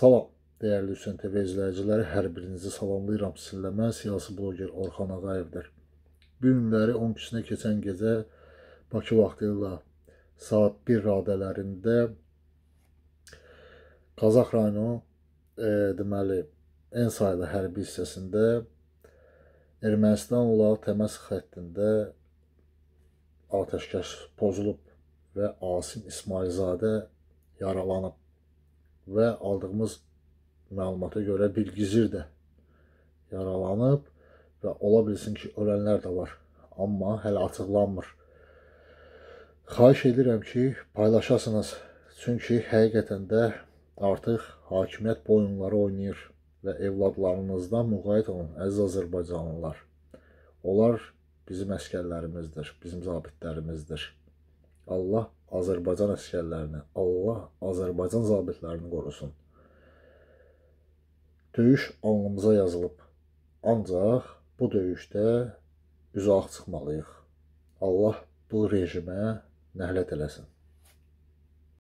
Salam, dəyərli Hüseyin TV izləyiciləri, hər birinizi salamlayıram. Sizinlə mən siyasi bloger Orxan Ağayevdir. Bu günləri 12-sinə keçən gecə Bakı vaxtı ilə saat 1 radələrində Qazax rayonu e, deməli ən saylı hərbi hissəsində Ermənistanla təmas xəttində atəşkəs pozulub və Asim İsmailzadə yaralanıb və aldığımız məlumata görə Bilgizir də yaralanıb və ola bilsin ki, ölənlər də var. Amma hələ açıqlanmır. Xahiş edirəm ki, paylaşasınız. Çünki həqiqətən də artıq hakimiyyət boyunları oynayır və evladlarınızdan müğayət olun, əziz Azərbaycanlılar. Onlar bizim əskərlərimizdir, bizim zabitlərimizdir. Allah Azərbaycan əskərlərini, Allah Azərbaycan zabitlərini qorusun. Döyüş alnımıza yazılıb. Ancaq bu döyüşdə üzə ağ çıxmalıyıq. Allah bu rejimə nəhlət eləsin.